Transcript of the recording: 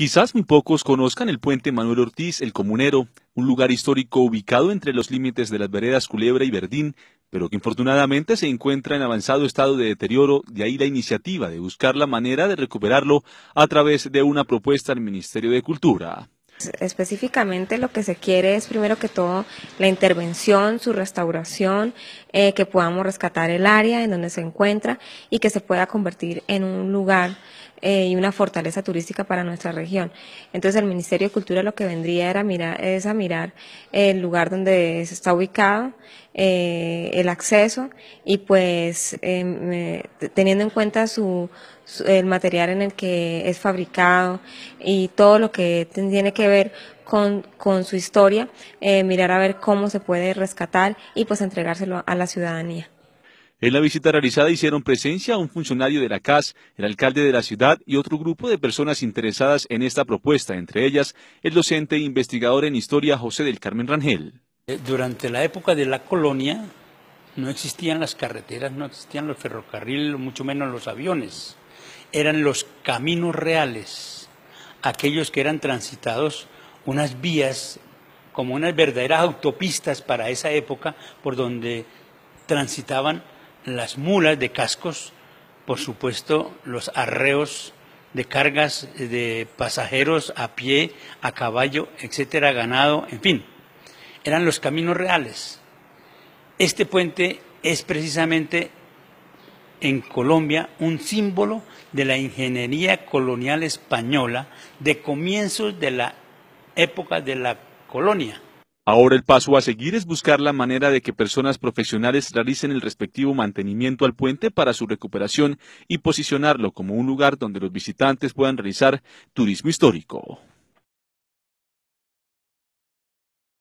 Quizás muy pocos conozcan el puente Manuel Ortiz el Comunero, un lugar histórico ubicado entre los límites de las veredas Culebra y Verdín, pero que infortunadamente se encuentra en avanzado estado de deterioro, de ahí la iniciativa de buscar la manera de recuperarlo a través de una propuesta al Ministerio de Cultura. Específicamente lo que se quiere es primero que todo la intervención, su restauración, eh, que podamos rescatar el área en donde se encuentra y que se pueda convertir en un lugar eh, y una fortaleza turística para nuestra región. Entonces el Ministerio de Cultura lo que vendría era mirar, es a mirar el lugar donde se está ubicado, eh, el acceso y pues em, teniendo en cuenta el material en el que es fabricado y todo lo que tiene que ver con, con su historia, eh, mirar a ver cómo se puede rescatar y pues entregárselo a la ciudadanía. En la visita realizada hicieron presencia a un funcionario de la CAS, el alcalde de la ciudad y otro grupo de personas interesadas en esta propuesta, entre ellas el docente e investigador en historia José del Carmen Rangel. Eh, durante la época de la colonia no existían las carreteras, no existían los ferrocarriles, mucho menos los aviones. Eran los caminos reales, aquellos que eran transitados, unas vías como unas verdaderas autopistas para esa época por donde transitaban las mulas de cascos, por supuesto los arreos de cargas de pasajeros a pie, a caballo, etcétera, ganado, en fin. Eran los caminos reales. Este puente es precisamente en Colombia un símbolo de la ingeniería colonial española de comienzos de la época de la colonia. Ahora el paso a seguir es buscar la manera de que personas profesionales realicen el respectivo mantenimiento al puente para su recuperación y posicionarlo como un lugar donde los visitantes puedan realizar turismo histórico.